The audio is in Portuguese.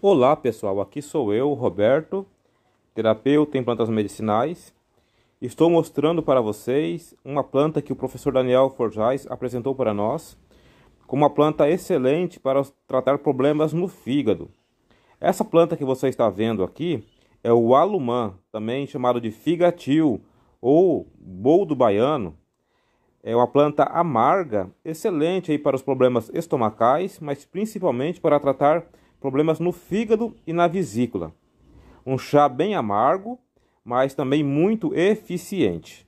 Olá pessoal, aqui sou eu, Roberto, terapeuta em plantas medicinais. Estou mostrando para vocês uma planta que o professor Daniel Forjais apresentou para nós, como uma planta excelente para tratar problemas no fígado. Essa planta que você está vendo aqui é o alumã, também chamado de figatil ou boldo baiano. É uma planta amarga, excelente aí para os problemas estomacais, mas principalmente para tratar problemas problemas no fígado e na vesícula. Um chá bem amargo, mas também muito eficiente.